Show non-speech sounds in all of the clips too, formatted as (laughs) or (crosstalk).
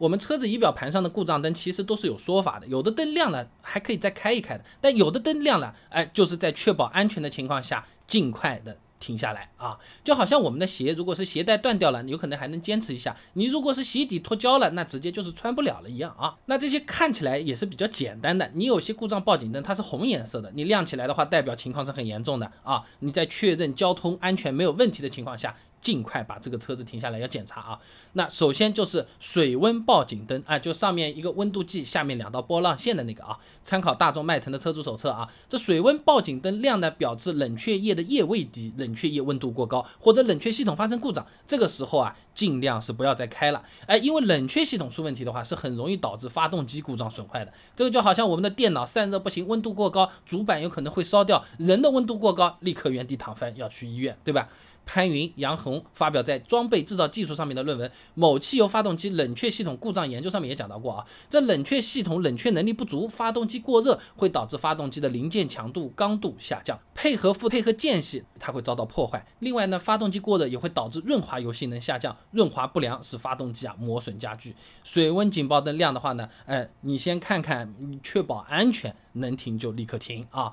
我们车子仪表盘上的故障灯其实都是有说法的，有的灯亮了还可以再开一开的，但有的灯亮了，哎，就是在确保安全的情况下尽快的停下来啊。就好像我们的鞋，如果是鞋带断掉了，有可能还能坚持一下；你如果是鞋底脱胶了，那直接就是穿不了了一样啊。那这些看起来也是比较简单的，你有些故障报警灯它是红颜色的，你亮起来的话，代表情况是很严重的啊。你在确认交通安全没有问题的情况下。尽快把这个车子停下来，要检查啊。那首先就是水温报警灯啊，就上面一个温度计，下面两道波浪线的那个啊。参考大众迈腾的车主手册啊，这水温报警灯亮呢，表示冷却液的液位低，冷却液温度过高，或者冷却系统发生故障。这个时候啊，尽量是不要再开了，哎，因为冷却系统出问题的话，是很容易导致发动机故障损坏的。这个就好像我们的电脑散热不行，温度过高，主板有可能会烧掉；人的温度过高，立刻原地躺翻，要去医院，对吧？潘云杨恒。发表在装备制造技术上面的论文《某汽油发动机冷却系统故障研究》上面也讲到过啊，这冷却系统冷却能力不足，发动机过热会导致发动机的零件强度刚度下降，配合副配合间隙它会遭到破坏。另外呢，发动机过热也会导致润滑油性能下降，润滑不良使发动机啊磨损加剧。水温警报灯亮的话呢，哎，你先看看，确保安全能停就立刻停啊。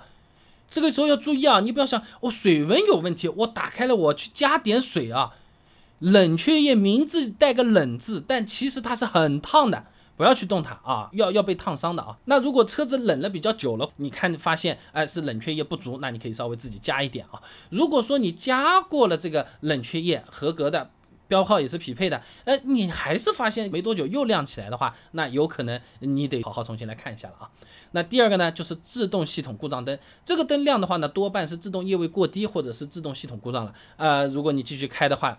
这个时候要注意啊，你不要想我水温有问题，我打开了我去加点水啊。冷却液名字带个冷字，但其实它是很烫的，不要去动它啊，要要被烫伤的啊。那如果车子冷了比较久了，你看发现哎是冷却液不足，那你可以稍微自己加一点啊。如果说你加过了这个冷却液合格的。标号也是匹配的，哎，你还是发现没多久又亮起来的话，那有可能你得好好重新来看一下了啊。那第二个呢，就是自动系统故障灯，这个灯亮的话呢，多半是自动液位过低或者是自动系统故障了。呃，如果你继续开的话。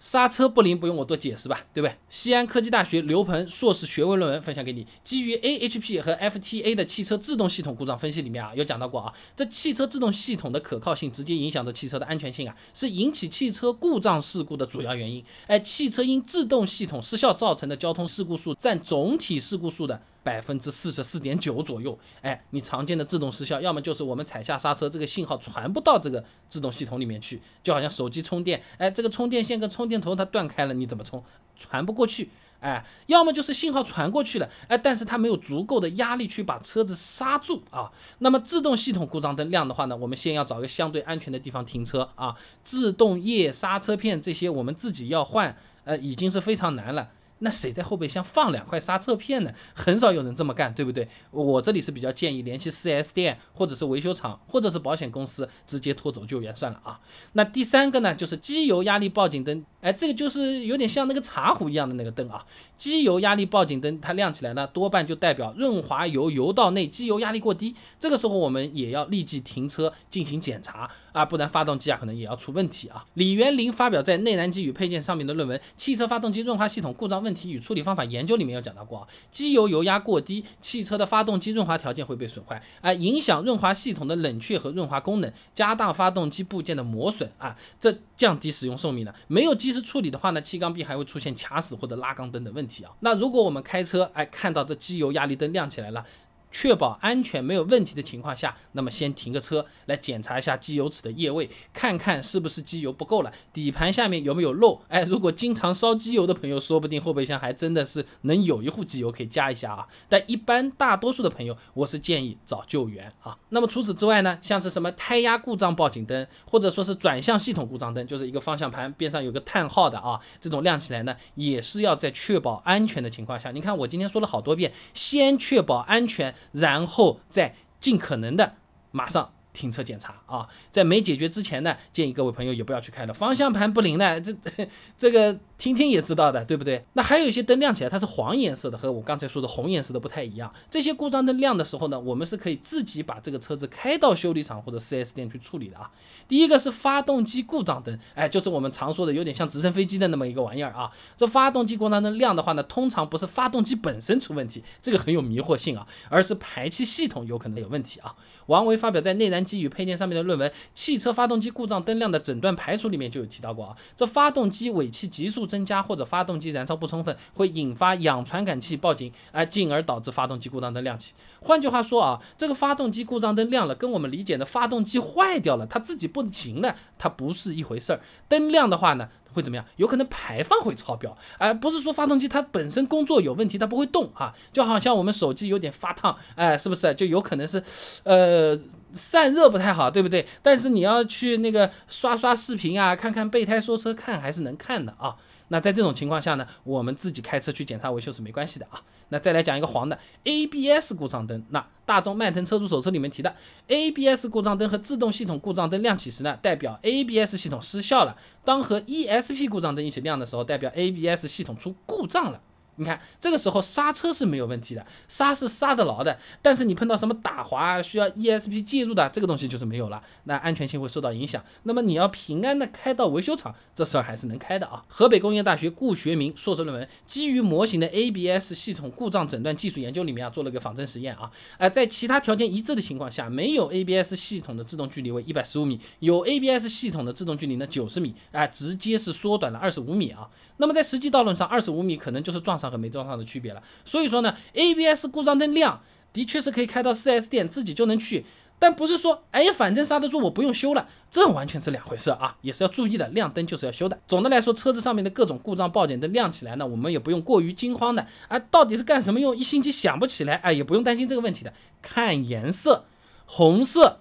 刹车不灵，不用我多解释吧，对不对？西安科技大学刘鹏硕士学位论文分享给你，基于 AHP 和 FTA 的汽车制动系统故障分析里面啊，有讲到过啊，这汽车制动系统的可靠性直接影响着汽车的安全性啊，是引起汽车故障事故的主要原因。哎，汽车因制动系统失效造成的交通事故数占总体事故数的。百分之四十四点九左右，哎，你常见的自动失效，要么就是我们踩下刹车，这个信号传不到这个自动系统里面去，就好像手机充电，哎，这个充电线跟充电头它断开了，你怎么充？传不过去，哎，要么就是信号传过去了，哎，但是它没有足够的压力去把车子刹住啊。那么自动系统故障灯亮的话呢，我们先要找个相对安全的地方停车啊，自动液刹车片这些我们自己要换，呃，已经是非常难了。那谁在后备箱放两块刹车片呢？很少有人这么干，对不对？我这里是比较建议联系 4S 店，或者是维修厂，或者是保险公司，直接拖走救援算了啊。那第三个呢，就是机油压力报警灯，哎，这个就是有点像那个茶壶一样的那个灯啊。机油压力报警灯它亮起来呢，多半就代表润滑油油道内机油压力过低。这个时候我们也要立即停车进行检查啊，不然发动机啊可能也要出问题啊。李元林发表在《内燃机与配件》上面的论文《汽车发动机润滑系统故障问》。问题与处理方法研究里面有讲到过啊，机油油压过低，汽车的发动机润滑条件会被损坏，哎，影响润滑系统的冷却和润滑功能，加大发动机部件的磨损啊，这降低使用寿命的。没有及时处理的话呢，气缸壁还会出现卡死或者拉缸灯等问题啊。那如果我们开车哎看到这机油压力灯亮起来了。确保安全没有问题的情况下，那么先停个车来检查一下机油尺的液位，看看是不是机油不够了，底盘下面有没有漏。哎，如果经常烧机油的朋友，说不定后备箱还真的是能有一户机油可以加一下啊。但一般大多数的朋友，我是建议找救援啊。那么除此之外呢，像是什么胎压故障报警灯，或者说是转向系统故障灯，就是一个方向盘边上有个叹号的啊，这种亮起来呢，也是要在确保安全的情况下。你看我今天说了好多遍，先确保安全。然后再尽可能的马上停车检查啊，在没解决之前呢，建议各位朋友也不要去开了，方向盘不灵呢，这 (laughs) 这个。听听也知道的，对不对？那还有一些灯亮起来，它是黄颜色的，和我刚才说的红颜色的不太一样。这些故障灯亮的时候呢，我们是可以自己把这个车子开到修理厂或者 4S 店去处理的啊。第一个是发动机故障灯，哎，就是我们常说的有点像直升飞机的那么一个玩意儿啊。这发动机故障灯亮的话呢，通常不是发动机本身出问题，这个很有迷惑性啊，而是排气系统有可能有问题啊。王维发表在《内燃机与配件》上面的论文《汽车发动机故障灯亮的诊断排除》里面就有提到过啊，这发动机尾气急速。增加或者发动机燃烧不充分，会引发氧传感器报警，哎，进而导致发动机故障灯亮起。换句话说啊，这个发动机故障灯亮了，跟我们理解的发动机坏掉了，它自己不行了，它不是一回事儿。灯亮的话呢，会怎么样？有可能排放会超标，哎，不是说发动机它本身工作有问题，它不会动啊。就好像我们手机有点发烫，哎，是不是？就有可能是，呃，散热不太好，对不对？但是你要去那个刷刷视频啊，看看备胎说车看还是能看的啊。那在这种情况下呢，我们自己开车去检查维修是没关系的啊。那再来讲一个黄的 ABS 故障灯，那大众迈腾车主手册里面提的 ABS 故障灯和自动系统故障灯亮起时呢，代表 ABS 系统失效了；当和 ESP 故障灯一起亮的时候，代表 ABS 系统出故障了。你看，这个时候刹车是没有问题的，刹是刹得牢的。但是你碰到什么打滑需要 E S P 介入的这个东西就是没有了，那安全性会受到影响。那么你要平安的开到维修厂，这事儿还是能开的啊。河北工业大学顾学明硕士论文《基于模型的 A B S 系统故障诊断技术研究》里面啊，做了个仿真实验啊，哎，在其他条件一致的情况下，没有 A B S 系统的制动距离为一百十五米，有 A B S 系统的制动距离呢九十米，哎，直接是缩短了二十五米啊。那么在实际道路上，二十五米可能就是撞上。和没装上的区别了，所以说呢，ABS 故障灯亮，的确是可以开到 4S 店自己就能去，但不是说哎，反正刹得住，我不用修了，这完全是两回事啊，也是要注意的，亮灯就是要修的。总的来说，车子上面的各种故障报警灯亮起来呢，我们也不用过于惊慌的，哎，到底是干什么用？一星期想不起来，哎，也不用担心这个问题的。看颜色，红色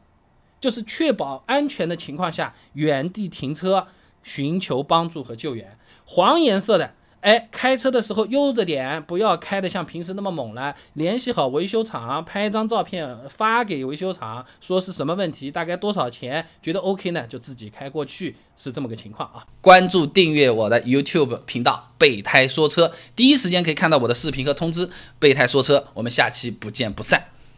就是确保安全的情况下，原地停车，寻求帮助和救援，黄颜色的。哎，开车的时候悠着点，不要开的像平时那么猛了。联系好维修厂，拍张照片发给维修厂，说是什么问题，大概多少钱，觉得 OK 呢就自己开过去，是这么个情况啊。关注订阅我的 YouTube 频道“备胎说车”，第一时间可以看到我的视频和通知。“备胎说车”，我们下期不见不散。